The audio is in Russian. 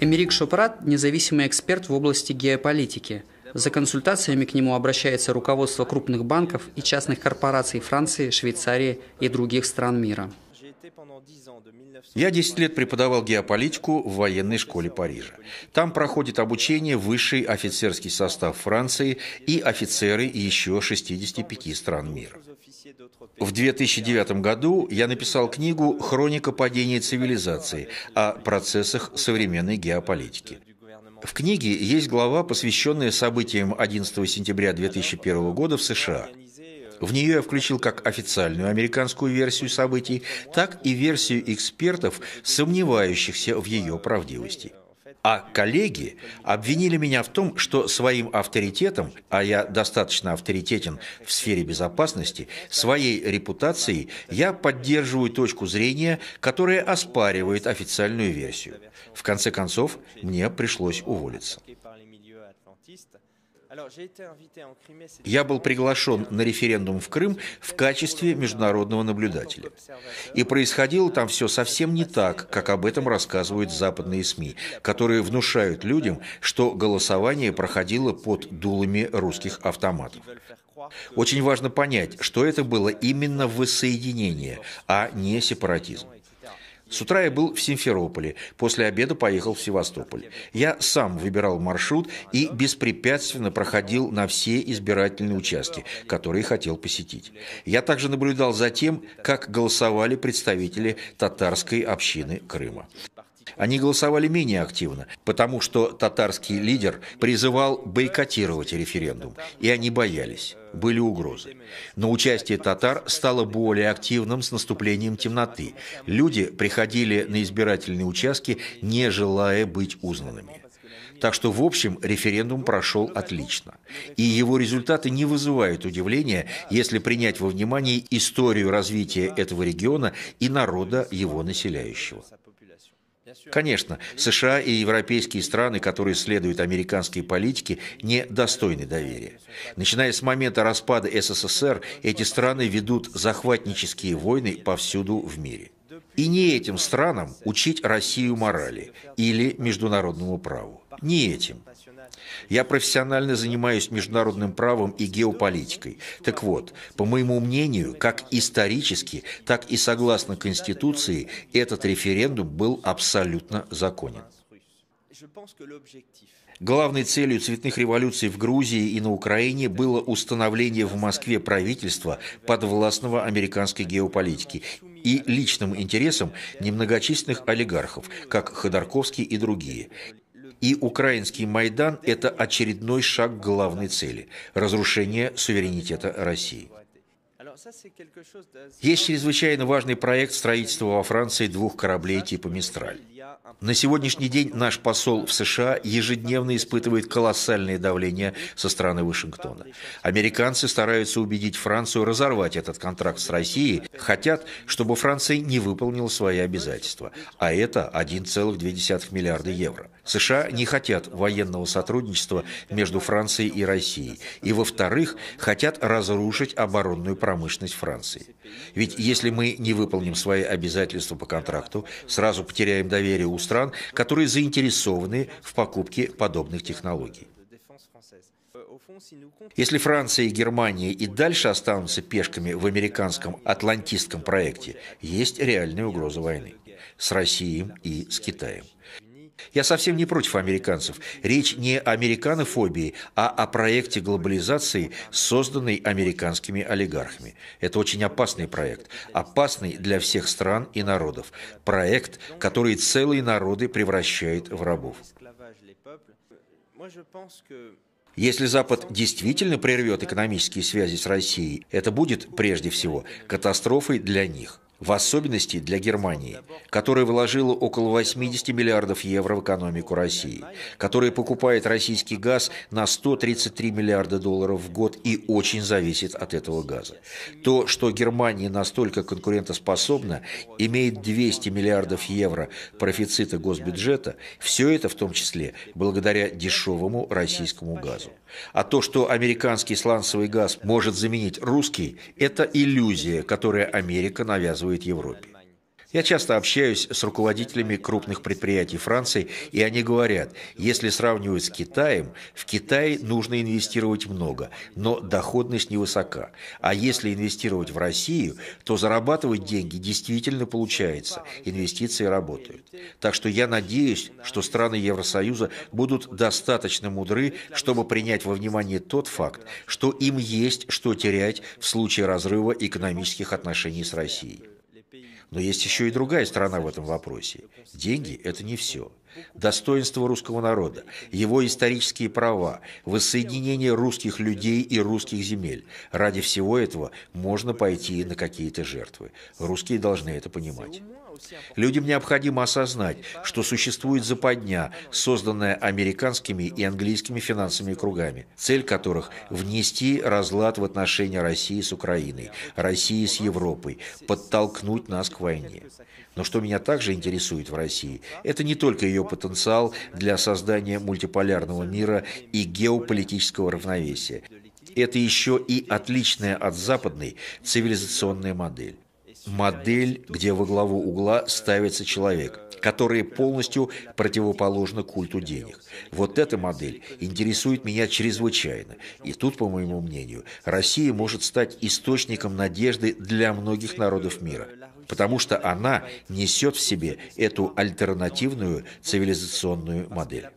Эмерик Шопрат – независимый эксперт в области геополитики. За консультациями к нему обращается руководство крупных банков и частных корпораций Франции, Швейцарии и других стран мира. Я 10 лет преподавал геополитику в военной школе Парижа. Там проходит обучение высший офицерский состав Франции и офицеры еще 65 стран мира. В 2009 году я написал книгу «Хроника падения цивилизации» о процессах современной геополитики. В книге есть глава, посвященная событиям 11 сентября 2001 года в США – в нее я включил как официальную американскую версию событий, так и версию экспертов, сомневающихся в ее правдивости. А коллеги обвинили меня в том, что своим авторитетом, а я достаточно авторитетен в сфере безопасности, своей репутацией я поддерживаю точку зрения, которая оспаривает официальную версию. В конце концов, мне пришлось уволиться. Я был приглашен на референдум в Крым в качестве международного наблюдателя. И происходило там все совсем не так, как об этом рассказывают западные СМИ, которые внушают людям, что голосование проходило под дулами русских автоматов. Очень важно понять, что это было именно воссоединение, а не сепаратизм. С утра я был в Симферополе, после обеда поехал в Севастополь. Я сам выбирал маршрут и беспрепятственно проходил на все избирательные участки, которые хотел посетить. Я также наблюдал за тем, как голосовали представители татарской общины Крыма. Они голосовали менее активно, потому что татарский лидер призывал бойкотировать референдум, и они боялись. Были угрозы. Но участие татар стало более активным с наступлением темноты. Люди приходили на избирательные участки, не желая быть узнанными. Так что, в общем, референдум прошел отлично. И его результаты не вызывают удивления, если принять во внимание историю развития этого региона и народа его населяющего. Конечно, США и европейские страны, которые следуют американской политике, не достойны доверия. Начиная с момента распада СССР, эти страны ведут захватнические войны повсюду в мире. И не этим странам учить Россию морали или международному праву не этим. Я профессионально занимаюсь международным правом и геополитикой. Так вот, по моему мнению, как исторически, так и согласно Конституции, этот референдум был абсолютно законен. Главной целью цветных революций в Грузии и на Украине было установление в Москве правительства подвластного американской геополитики и личным интересам немногочисленных олигархов, как Ходорковский и другие и украинский Майдан – это очередной шаг к главной цели – разрушение суверенитета России. Есть чрезвычайно важный проект строительства во Франции двух кораблей типа «Мистраль». На сегодняшний день наш посол в США ежедневно испытывает колоссальное давление со стороны Вашингтона. Американцы стараются убедить Францию разорвать этот контракт с Россией, хотят, чтобы Франция не выполнила свои обязательства, а это 1,2 миллиарда евро – США не хотят военного сотрудничества между Францией и Россией, и, во-вторых, хотят разрушить оборонную промышленность Франции. Ведь если мы не выполним свои обязательства по контракту, сразу потеряем доверие у стран, которые заинтересованы в покупке подобных технологий. Если Франция и Германия и дальше останутся пешками в американском атлантистском проекте, есть реальная угроза войны с Россией и с Китаем. Я совсем не против американцев. Речь не о американофобии, а о проекте глобализации, созданной американскими олигархами. Это очень опасный проект. Опасный для всех стран и народов. Проект, который целые народы превращает в рабов. Если Запад действительно прервет экономические связи с Россией, это будет, прежде всего, катастрофой для них в особенности для Германии, которая вложила около 80 миллиардов евро в экономику России, которая покупает российский газ на 133 миллиарда долларов в год и очень зависит от этого газа. То, что Германия настолько конкурентоспособна, имеет 200 миллиардов евро профицита госбюджета, все это в том числе благодаря дешевому российскому газу. А то, что американский сланцевый газ может заменить русский, это иллюзия, которую Америка навязывает существует Европе. Я часто общаюсь с руководителями крупных предприятий Франции, и они говорят, если сравнивать с Китаем, в Китае нужно инвестировать много, но доходность невысока. А если инвестировать в Россию, то зарабатывать деньги действительно получается, инвестиции работают. Так что я надеюсь, что страны Евросоюза будут достаточно мудры, чтобы принять во внимание тот факт, что им есть что терять в случае разрыва экономических отношений с Россией. Но есть еще и другая сторона в этом вопросе. Деньги – это не все достоинство русского народа, его исторические права, воссоединение русских людей и русских земель. Ради всего этого можно пойти на какие-то жертвы. Русские должны это понимать. Людям необходимо осознать, что существует западня, созданная американскими и английскими финансовыми кругами, цель которых – внести разлад в отношения России с Украиной, России с Европой, подтолкнуть нас к войне. Но что меня также интересует в России, это не только ее ее потенциал для создания мультиполярного мира и геополитического равновесия. Это еще и отличная от западной цивилизационная модель модель, где во главу угла ставится человек, которые полностью противоположны культу денег. Вот эта модель интересует меня чрезвычайно. И тут, по моему мнению, Россия может стать источником надежды для многих народов мира потому что она несет в себе эту альтернативную цивилизационную модель.